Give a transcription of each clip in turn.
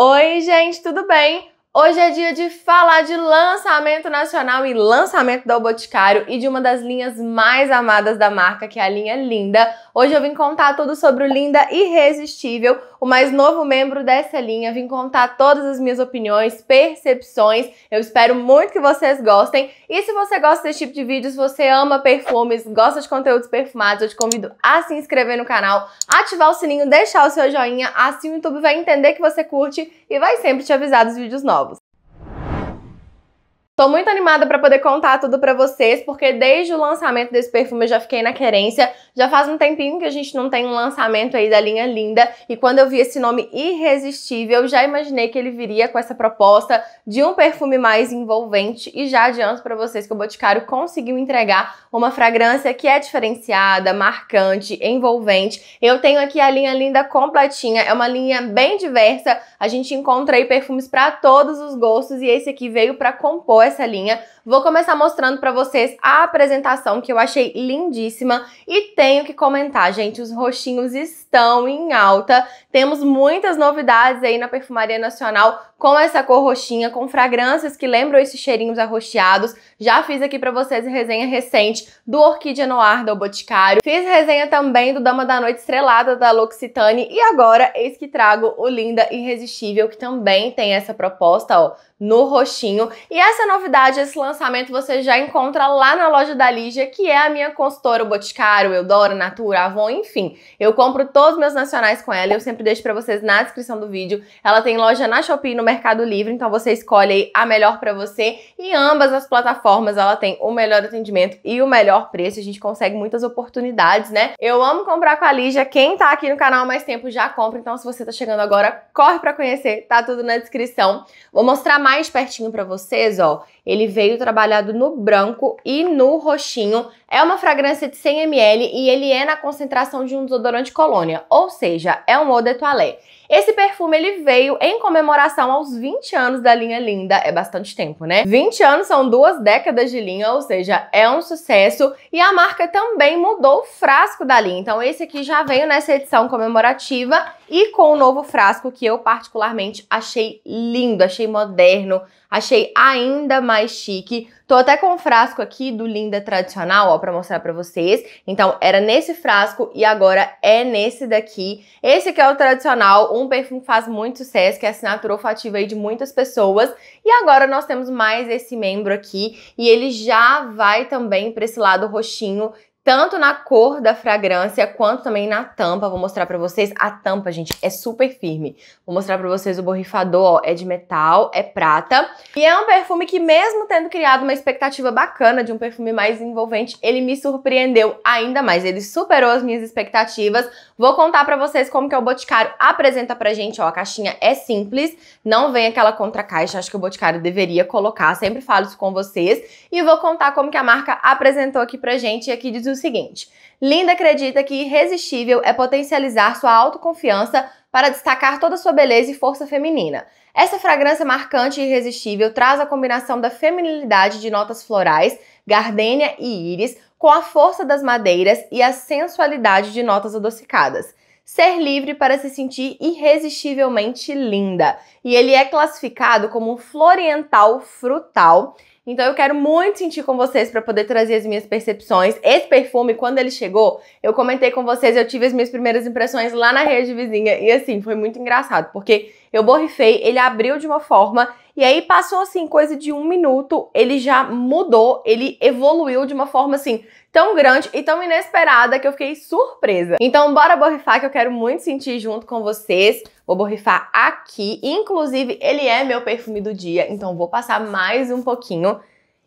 Oi, gente, tudo bem? Hoje é dia de falar de lançamento nacional e lançamento do Boticário e de uma das linhas mais amadas da marca, que é a linha Linda. Hoje eu vim contar tudo sobre o Linda Irresistível, o mais novo membro dessa linha. Vim contar todas as minhas opiniões, percepções. Eu espero muito que vocês gostem. E se você gosta desse tipo de vídeos, você ama perfumes, gosta de conteúdos perfumados, eu te convido a se inscrever no canal, ativar o sininho, deixar o seu joinha, assim o YouTube vai entender que você curte e vai sempre te avisar dos vídeos novos. Tô muito animada para poder contar tudo para vocês, porque desde o lançamento desse perfume eu já fiquei na querência. Já faz um tempinho que a gente não tem um lançamento aí da linha linda, e quando eu vi esse nome irresistível, já imaginei que ele viria com essa proposta de um perfume mais envolvente e já adianto para vocês que o Boticário conseguiu entregar uma fragrância que é diferenciada, marcante, envolvente. Eu tenho aqui a linha linda completinha, é uma linha bem diversa. A gente encontra aí perfumes para todos os gostos e esse aqui veio para compor essa linha, vou começar mostrando para vocês a apresentação que eu achei lindíssima e tenho que comentar, gente, os roxinhos estão em alta. Temos muitas novidades aí na Perfumaria Nacional com essa cor roxinha, com fragrâncias que lembram esses cheirinhos arroxeados. Já fiz aqui para vocês resenha recente do Orquídea Noir do Boticário. Fiz resenha também do Dama da Noite Estrelada da L'Occitane e agora eis que trago o Linda Irresistível que também tem essa proposta, ó, no roxinho. E essa novidade, esse lançamento você já encontra lá na loja da Lígia, que é a minha consultora, o Boticário, Eudora, Natura, Avon, enfim. Eu compro todos meus nacionais com ela, eu sempre deixo para vocês na descrição do vídeo. Ela tem loja na Shopee no Mercado Livre, então você escolhe aí a melhor para você. E ambas as plataformas ela tem o melhor atendimento e o melhor preço, a gente consegue muitas oportunidades, né? Eu amo comprar com a Lígia, quem tá aqui no canal há mais tempo já compra, então se você tá chegando agora, corre para conhecer, tá tudo na descrição. Vou mostrar mais pertinho para vocês, ó, ele veio trabalhado no branco e no roxinho. É uma fragrância de 100ml e ele é na concentração de um desodorante colônia, ou seja, é um eau de toilette. Esse perfume ele veio em comemoração aos 20 anos da linha Linda, é bastante tempo, né? 20 anos são duas décadas de linha, ou seja, é um sucesso e a marca também mudou o frasco da linha. Então esse aqui já veio nessa edição comemorativa e com o novo frasco que eu particularmente achei lindo, achei moderno, achei ainda mais chique. Tô até com o frasco aqui do Linda tradicional, ó, pra mostrar pra vocês. Então, era nesse frasco e agora é nesse daqui. Esse aqui é o tradicional, um perfume que faz muito sucesso, que é assinatura olfativa aí de muitas pessoas. E agora nós temos mais esse membro aqui e ele já vai também para esse lado roxinho, tanto na cor da fragrância quanto também na tampa. Vou mostrar pra vocês. A tampa, gente, é super firme. Vou mostrar pra vocês o borrifador, ó, é de metal, é prata. E é um perfume que mesmo tendo criado uma expectativa bacana de um perfume mais envolvente, ele me surpreendeu ainda mais. Ele superou as minhas expectativas. Vou contar pra vocês como que é o Boticário apresenta pra gente, ó, a caixinha é simples, não vem aquela contracaixa, acho que o Boticário deveria colocar, sempre falo isso com vocês. E vou contar como que a marca apresentou aqui pra gente, e aqui diz o seguinte: Linda acredita que irresistível é potencializar sua autoconfiança para destacar toda sua beleza e força feminina. Essa fragrância marcante e irresistível traz a combinação da feminilidade de notas florais, gardênia e íris com a força das madeiras e a sensualidade de notas adocicadas. Ser livre para se sentir irresistivelmente linda. E ele é classificado como um floriental frutal então eu quero muito sentir com vocês para poder trazer as minhas percepções. Esse perfume, quando ele chegou, eu comentei com vocês, eu tive as minhas primeiras impressões lá na rede vizinha e assim, foi muito engraçado, porque eu borrifei, ele abriu de uma forma e aí passou assim, coisa de um minuto, ele já mudou, ele evoluiu de uma forma assim, tão grande e tão inesperada que eu fiquei surpresa. Então bora borrifar que eu quero muito sentir junto com vocês. Vou borrifar aqui, inclusive ele é meu perfume do dia, então vou passar mais um pouquinho.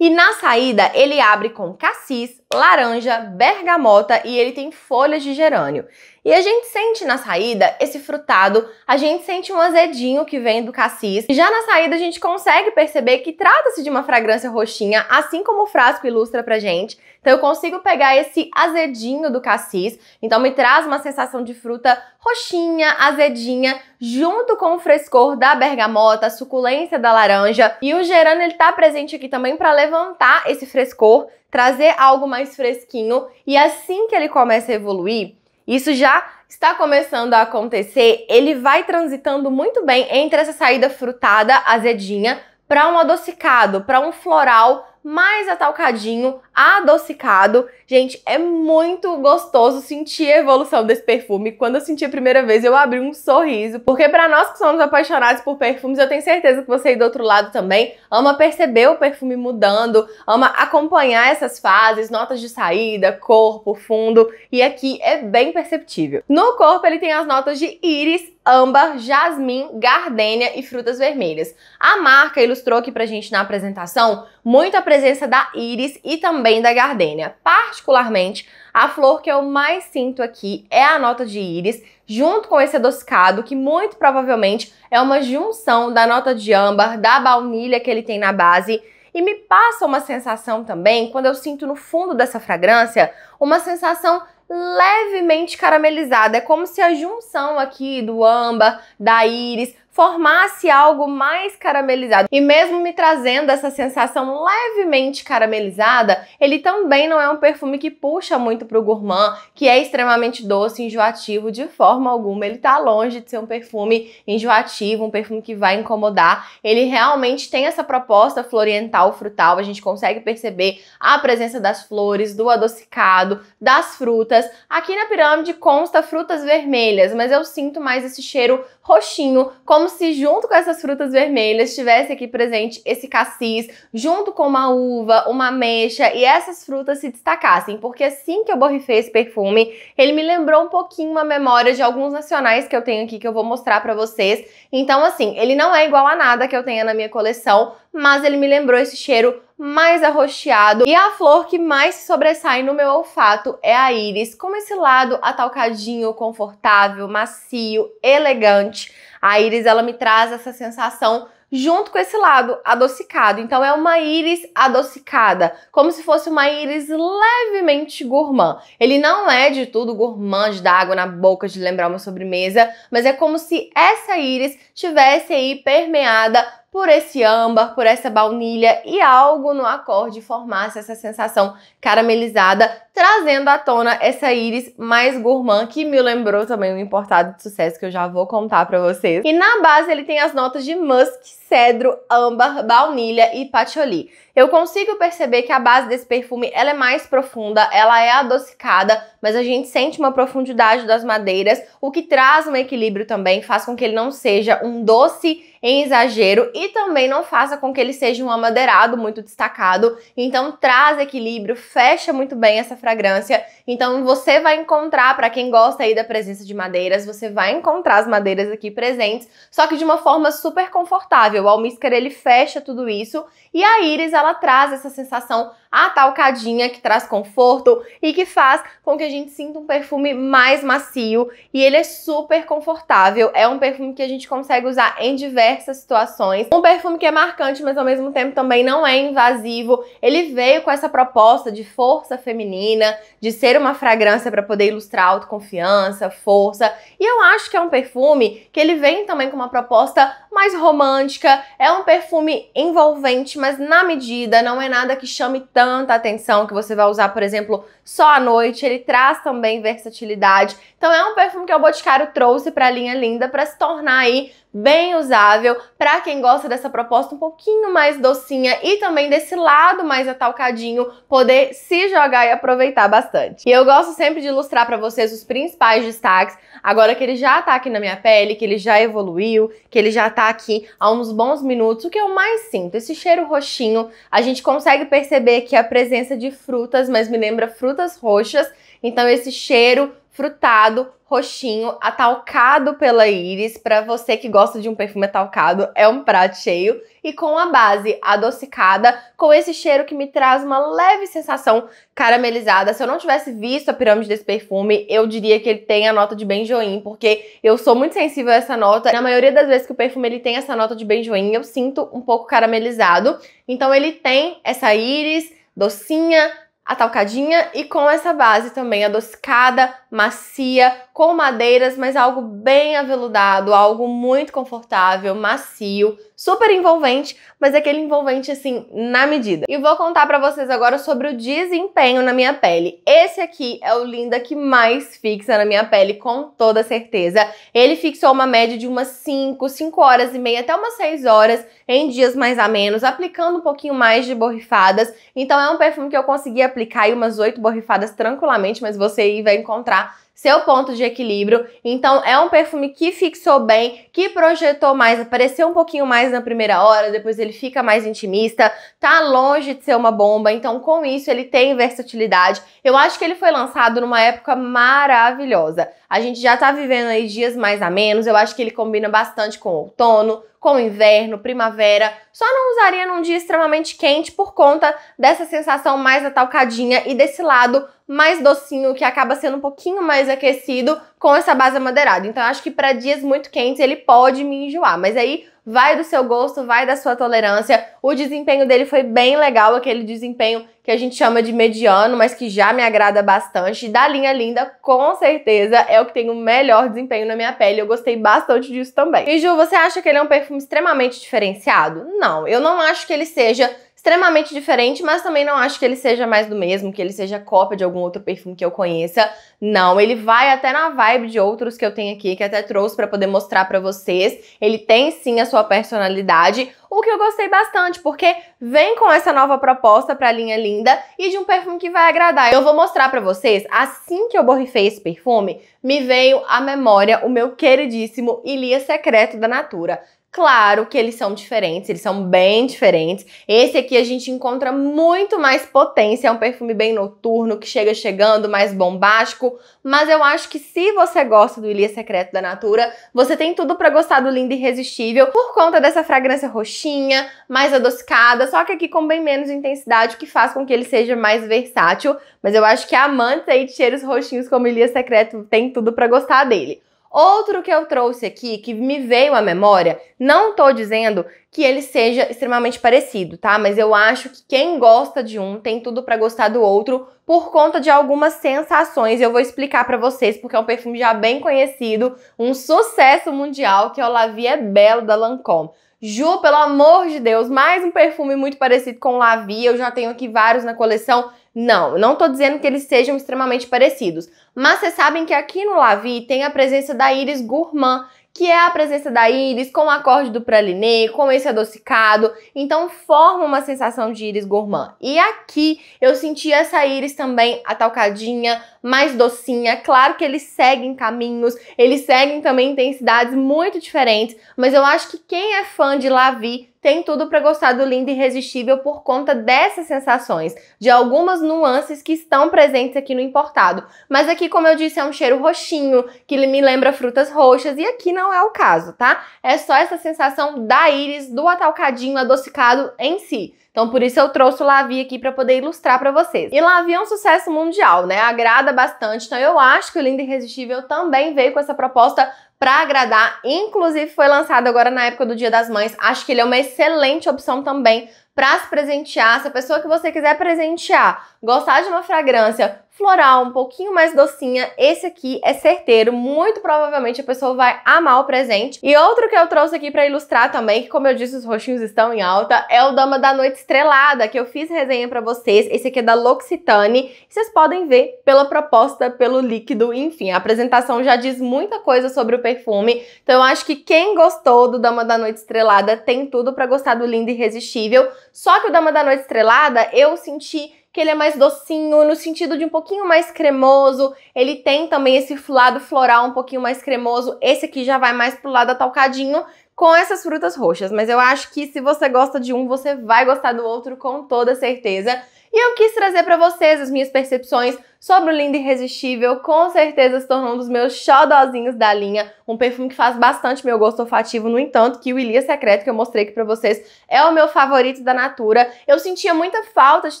E na saída ele abre com cassis, laranja, bergamota e ele tem folhas de gerânio. E a gente sente na saída esse frutado, a gente sente um azedinho que vem do cassis. E já na saída a gente consegue perceber que trata-se de uma fragrância roxinha, assim como o frasco ilustra pra gente. Então eu consigo pegar esse azedinho do cassis, então me traz uma sensação de fruta roxinha, azedinha, junto com o frescor da bergamota, a suculência da laranja. E o gerânio ele tá presente aqui também para levantar esse frescor, trazer algo mais fresquinho e assim que ele começa a evoluir, isso já está começando a acontecer, ele vai transitando muito bem entre essa saída frutada, azedinha, para um adocicado, para um floral mais atalcadinho, adocicado. Gente, é muito gostoso sentir a evolução desse perfume. Quando eu senti a primeira vez, eu abri um sorriso, porque para nós que somos apaixonados por perfumes, eu tenho certeza que você aí do outro lado também ama perceber o perfume mudando, ama acompanhar essas fases, notas de saída, corpo, fundo, e aqui é bem perceptível. No corpo ele tem as notas de íris, âmbar, jasmim, gardênia e frutas vermelhas. A marca ilustrou aqui pra gente na apresentação muito a presença da íris e também da gardênia. Particularmente, a flor que eu mais sinto aqui é a nota de íris, junto com esse adocicado, que muito provavelmente é uma junção da nota de âmbar, da baunilha que ele tem na base, e me passa uma sensação também, quando eu sinto no fundo dessa fragrância, uma sensação levemente caramelizada. É como se a junção aqui do âmbar, da íris, formasse algo mais caramelizado. E mesmo me trazendo essa sensação levemente caramelizada, ele também não é um perfume que puxa muito para o gourmand, que é extremamente doce, enjoativo de forma alguma. Ele está longe de ser um perfume enjoativo, um perfume que vai incomodar. Ele realmente tem essa proposta floriental frutal, a gente consegue perceber a presença das flores, do adocicado, das frutas. Aqui na pirâmide consta frutas vermelhas, mas eu sinto mais esse cheiro roxinho, como como se junto com essas frutas vermelhas tivesse aqui presente esse cassis, junto com uma uva, uma ameixa e essas frutas se destacassem, porque assim que eu borrifei esse perfume, ele me lembrou um pouquinho a memória de alguns nacionais que eu tenho aqui que eu vou mostrar para vocês. Então assim, ele não é igual a nada que eu tenha na minha coleção, mas ele me lembrou esse cheiro mais arroxeado. E a flor que mais sobressai no meu olfato é a íris, como esse lado atalcadinho, confortável, macio, elegante. A íris, ela me traz essa sensação junto com esse lado adocicado. Então é uma íris adocicada, como se fosse uma íris levemente gourmand. Ele não é de tudo gourmand, de dar água na boca, de lembrar uma sobremesa, mas é como se essa íris tivesse aí permeada por esse âmbar, por essa baunilha e algo no acorde formasse essa sensação caramelizada, trazendo à tona essa íris mais gourmand que me lembrou também um importado de sucesso que eu já vou contar para vocês. E na base ele tem as notas de musk, cedro, âmbar, baunilha e patchouli. Eu consigo perceber que a base desse perfume ela é mais profunda, ela é adocicada, mas a gente sente uma profundidade das madeiras, o que traz um equilíbrio também, faz com que ele não seja um doce em exagero e e também não faça com que ele seja um amadeirado muito destacado. Então traz equilíbrio, fecha muito bem essa fragrância. Então você vai encontrar, para quem gosta aí da presença de madeiras, você vai encontrar as madeiras aqui presentes, só que de uma forma super confortável. O almíscar ele fecha tudo isso e a íris ela traz essa sensação atalcadinha que traz conforto e que faz com que a gente sinta um perfume mais macio e ele é super confortável. É um perfume que a gente consegue usar em diversas situações. Um perfume que é marcante, mas ao mesmo tempo também não é invasivo. Ele veio com essa proposta de força feminina, de ser uma fragrância para poder ilustrar autoconfiança, força. E eu acho que é um perfume que ele vem também com uma proposta mais romântica. É um perfume envolvente, mas na medida, não é nada que chame tanta atenção que você vai usar, por exemplo, só à noite. Ele traz também versatilidade. Então é um perfume que o Boticário trouxe para a linha linda para se tornar aí bem usável para quem gosta gosta dessa proposta um pouquinho mais docinha e também desse lado mais atalcadinho, poder se jogar e aproveitar bastante. E eu gosto sempre de ilustrar para vocês os principais destaques, agora que ele já tá aqui na minha pele, que ele já evoluiu, que ele já tá aqui há uns bons minutos, o que eu é mais sinto, esse cheiro roxinho, a gente consegue perceber que é a presença de frutas, mas me lembra frutas roxas, então esse cheiro frutado, roxinho, atalcado pela iris Para você que gosta de um perfume atalcado, é um prato cheio. E com a base adocicada, com esse cheiro que me traz uma leve sensação caramelizada. Se eu não tivesse visto a pirâmide desse perfume, eu diria que ele tem a nota de benjoim, porque eu sou muito sensível a essa nota. Na maioria das vezes que o perfume ele tem essa nota de benjoim, eu sinto um pouco caramelizado. Então ele tem essa íris docinha, atalcadinha e com essa base também adocicada, macia, com madeiras, mas algo bem aveludado, algo muito confortável, macio, super envolvente, mas é aquele envolvente assim na medida. E vou contar para vocês agora sobre o desempenho na minha pele. Esse aqui é o Linda que mais fixa na minha pele com toda certeza. Ele fixou uma média de umas 5, 5 horas e meia até umas 6 horas em dias mais a menos, aplicando um pouquinho mais de borrifadas. Então é um perfume que eu consegui aplicar aí umas 8 borrifadas tranquilamente, mas você aí vai encontrar seu ponto de equilíbrio. Então é um perfume que fixou bem, que projetou mais, apareceu um pouquinho mais na primeira hora, depois ele fica mais intimista, tá longe de ser uma bomba, então com isso ele tem versatilidade. Eu acho que ele foi lançado numa época maravilhosa. A gente já tá vivendo aí dias mais a menos. Eu acho que ele combina bastante com outono, com inverno, primavera. Só não usaria num dia extremamente quente por conta dessa sensação mais atalcadinha e desse lado mais docinho que acaba sendo um pouquinho mais aquecido com essa base amadeirada. Então eu acho que para dias muito quentes ele pode me enjoar, mas aí vai do seu gosto, vai da sua tolerância. O desempenho dele foi bem legal, aquele desempenho que a gente chama de mediano, mas que já me agrada bastante. Da linha linda, com certeza é o que tem o melhor desempenho na minha pele. Eu gostei bastante disso também. E Ju, você acha que ele é um perfume extremamente diferenciado? Não, eu não acho que ele seja extremamente diferente, mas também não acho que ele seja mais do mesmo, que ele seja cópia de algum outro perfume que eu conheça. Não, ele vai até na vibe de outros que eu tenho aqui, que até trouxe para poder mostrar para vocês. Ele tem sim a sua personalidade, o que eu gostei bastante, porque vem com essa nova proposta para a linha linda e de um perfume que vai agradar. Eu vou mostrar para vocês, assim que eu borrifei esse perfume, me veio à memória o meu queridíssimo Ilia Secreto da Natura. Claro que eles são diferentes, eles são bem diferentes. Esse aqui a gente encontra muito mais potência, é um perfume bem noturno, que chega chegando, mais bombástico. Mas eu acho que se você gosta do Ilia Secreto da Natura, você tem tudo para gostar do Lindo Irresistível por conta dessa fragrância roxinha, mais adocicada, só que aqui com bem menos intensidade, o que faz com que ele seja mais versátil. Mas eu acho que amantes aí de cheiros roxinhos como Ilia Secreto tem tudo para gostar dele. Outro que eu trouxe aqui, que me veio à memória, não estou dizendo que ele seja extremamente parecido, tá? Mas eu acho que quem gosta de um tem tudo para gostar do outro por conta de algumas sensações. Eu vou explicar para vocês porque é um perfume já bem conhecido, um sucesso mundial que é o La Vie é Belo da Lancôme. Ju, pelo amor de Deus, mais um perfume muito parecido com o La Vie. Eu já tenho aqui vários na coleção não, não tô dizendo que eles sejam extremamente parecidos, mas vocês sabem que aqui no Lavi tem a presença da íris gourmand, que é a presença da íris com o acorde do pralinê, com esse adocicado, então forma uma sensação de íris gourmand. E aqui eu senti essa íris também atalcadinha, mais docinha. Claro que eles seguem caminhos, eles seguem também intensidades muito diferentes, mas eu acho que quem é fã de Lavi tem tudo para gostar do lindo e irresistível por conta dessas sensações, de algumas nuances que estão presentes aqui no importado. Mas aqui, como eu disse, é um cheiro roxinho, que me lembra frutas roxas, e aqui não é o caso, tá? É só essa sensação da íris, do atalcadinho adocicado em si. Então, por isso eu trouxe o Lavi aqui para poder ilustrar para vocês. E Lavi é um sucesso mundial, né? Agrada bastante. Então, eu acho que o Lindo Irresistível também veio com essa proposta para agradar. Inclusive foi lançado agora na época do Dia das Mães. Acho que ele é uma excelente opção também para se presentear, se a pessoa que você quiser presentear gostar de uma fragrância floral, um pouquinho mais docinha, esse aqui é certeiro, muito provavelmente a pessoa vai amar o presente. E outro que eu trouxe aqui para ilustrar também, que como eu disse, os roxinhos estão em alta, é o Dama da Noite Estrelada, que eu fiz resenha para vocês, esse aqui é da L'Occitane, vocês podem ver pela proposta, pelo líquido, enfim, a apresentação já diz muita coisa sobre o perfume, então eu acho que quem gostou do Dama da Noite Estrelada tem tudo para gostar do Lindo Irresistível, só que o Dama da Noite Estrelada, eu senti que ele é mais docinho, no sentido de um pouquinho mais cremoso. Ele tem também esse lado floral um pouquinho mais cremoso. Esse aqui já vai mais pro lado atalcadinho com essas frutas roxas. Mas eu acho que se você gosta de um, você vai gostar do outro com toda certeza. E eu quis trazer para vocês as minhas percepções Sobre o lindo irresistível, com certeza se tornou um dos meus xodozinhos da linha, um perfume que faz bastante meu gosto olfativo, no entanto, que o Ilia Secreto que eu mostrei aqui pra vocês é o meu favorito da Natura. Eu sentia muita falta de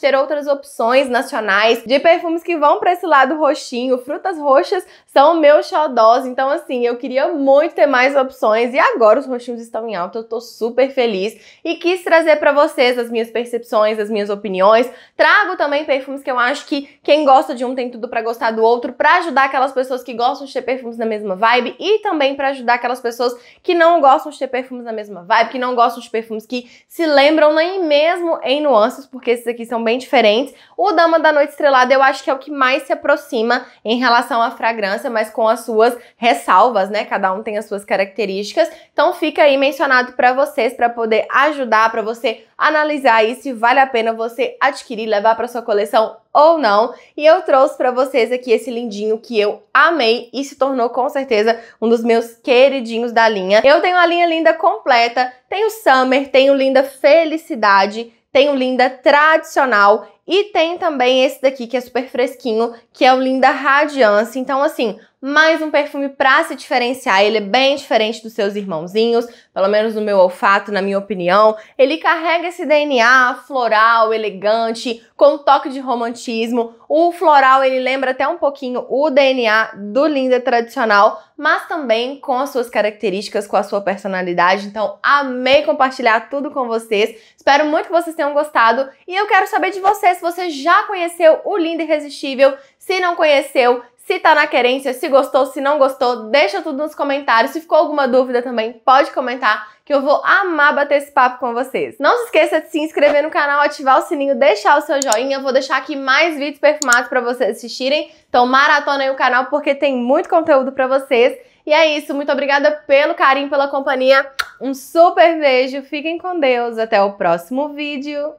ter outras opções nacionais de perfumes que vão pra esse lado roxinho, frutas roxas são meus xodós, então assim, eu queria muito ter mais opções e agora os roxinhos estão em alta, eu tô super feliz e quis trazer pra vocês as minhas percepções, as minhas opiniões. Trago também perfumes que eu acho que quem gosta de um tem tudo para gostar do outro, para ajudar aquelas pessoas que gostam de ter perfumes na mesma vibe e também para ajudar aquelas pessoas que não gostam de ter perfumes na mesma vibe, que não gostam de perfumes que se lembram nem mesmo em nuances, porque esses aqui são bem diferentes. O Dama da Noite Estrelada eu acho que é o que mais se aproxima em relação à fragrância, mas com as suas ressalvas, né? Cada um tem as suas características. Então fica aí mencionado para vocês para poder ajudar, para você analisar aí se vale a pena você adquirir, levar para sua coleção ou não. E eu trouxe para vocês aqui esse lindinho que eu amei e se tornou com certeza um dos meus queridinhos da linha. Eu tenho a linha linda completa, tenho Summer, tenho linda Felicidade, tenho linda tradicional e tem também esse daqui que é super fresquinho, que é o Linda Radiance. Então, assim, mais um perfume pra se diferenciar. Ele é bem diferente dos seus irmãozinhos, pelo menos no meu olfato, na minha opinião. Ele carrega esse DNA floral, elegante, com um toque de romantismo. O floral, ele lembra até um pouquinho o DNA do Linda tradicional, mas também com as suas características, com a sua personalidade. Então, amei compartilhar tudo com vocês. Espero muito que vocês tenham gostado e eu quero saber de vocês se você já conheceu o Lindo Irresistível. Se não conheceu, se tá na querência, se gostou, se não gostou, deixa tudo nos comentários. Se ficou alguma dúvida também, pode comentar que eu vou amar bater esse papo com vocês. Não se esqueça de se inscrever no canal, ativar o sininho, deixar o seu joinha. Eu vou deixar aqui mais vídeos perfumados para vocês assistirem. Então maratonem o canal porque tem muito conteúdo para vocês. E é isso, muito obrigada pelo carinho, pela companhia. Um super beijo, fiquem com Deus, até o próximo vídeo.